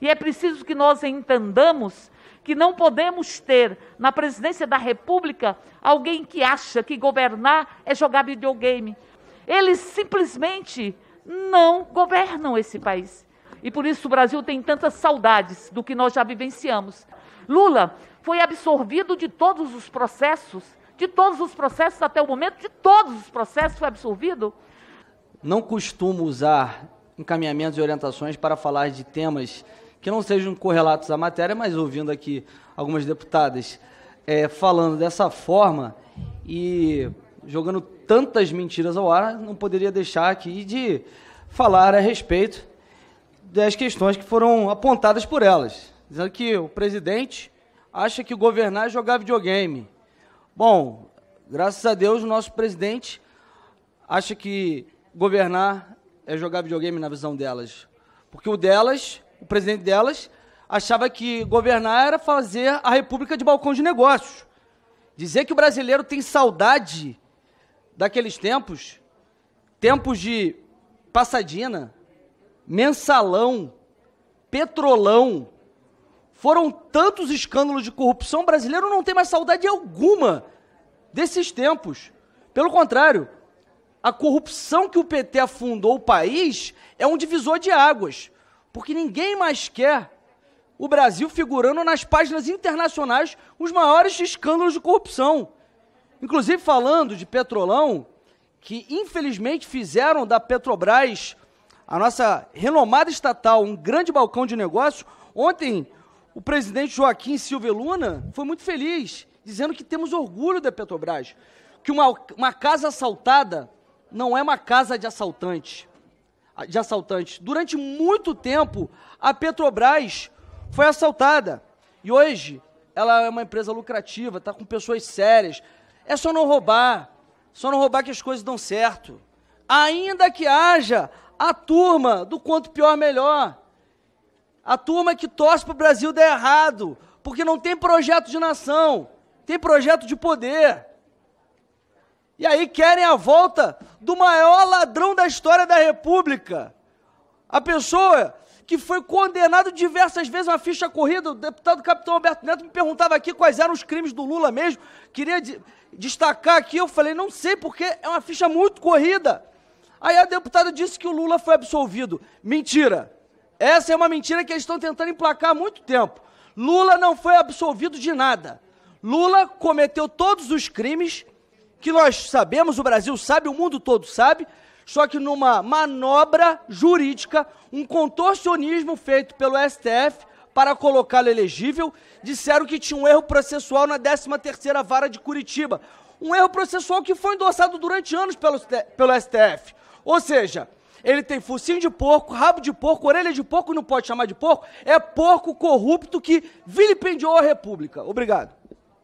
E é preciso que nós entendamos que não podemos ter na presidência da República alguém que acha que governar é jogar videogame. Eles simplesmente não governam esse país. E por isso o Brasil tem tantas saudades do que nós já vivenciamos. Lula foi absorvido de todos os processos, de todos os processos até o momento, de todos os processos foi absorvido. Não costumo usar encaminhamentos e orientações para falar de temas que não sejam correlatos à matéria, mas ouvindo aqui algumas deputadas é, falando dessa forma e jogando tantas mentiras ao ar, não poderia deixar aqui de falar a respeito das questões que foram apontadas por elas. Dizendo que o presidente acha que governar é jogar videogame. Bom, graças a Deus, o nosso presidente acha que governar é jogar videogame na visão delas. Porque o delas o presidente delas, achava que governar era fazer a república de balcão de negócios. Dizer que o brasileiro tem saudade daqueles tempos, tempos de passadina, mensalão, petrolão, foram tantos escândalos de corrupção, o brasileiro não tem mais saudade alguma desses tempos. Pelo contrário, a corrupção que o PT afundou o país é um divisor de águas. Porque ninguém mais quer o Brasil figurando nas páginas internacionais os maiores escândalos de corrupção. Inclusive falando de Petrolão, que infelizmente fizeram da Petrobras, a nossa renomada estatal, um grande balcão de negócio. Ontem, o presidente Joaquim Silva Luna foi muito feliz, dizendo que temos orgulho da Petrobras, que uma, uma casa assaltada não é uma casa de assaltante de assaltantes. Durante muito tempo, a Petrobras foi assaltada. E hoje, ela é uma empresa lucrativa, está com pessoas sérias. É só não roubar. Só não roubar que as coisas dão certo. Ainda que haja a turma do quanto pior, melhor. A turma que torce para o Brasil dar errado, porque não tem projeto de nação, tem projeto de poder. E aí querem a volta do maior ladrão da história da República. A pessoa que foi condenado diversas vezes uma ficha corrida. O deputado Capitão Alberto Neto me perguntava aqui quais eram os crimes do Lula mesmo. Queria de, destacar aqui, eu falei, não sei, porque é uma ficha muito corrida. Aí a deputada disse que o Lula foi absolvido. Mentira. Essa é uma mentira que eles estão tentando emplacar há muito tempo. Lula não foi absolvido de nada. Lula cometeu todos os crimes que nós sabemos, o Brasil sabe, o mundo todo sabe, só que numa manobra jurídica, um contorcionismo feito pelo STF para colocá-lo elegível, disseram que tinha um erro processual na 13ª Vara de Curitiba. Um erro processual que foi endossado durante anos pelo, pelo STF. Ou seja, ele tem focinho de porco, rabo de porco, orelha de porco, não pode chamar de porco, é porco corrupto que vilipendiou a República. Obrigado.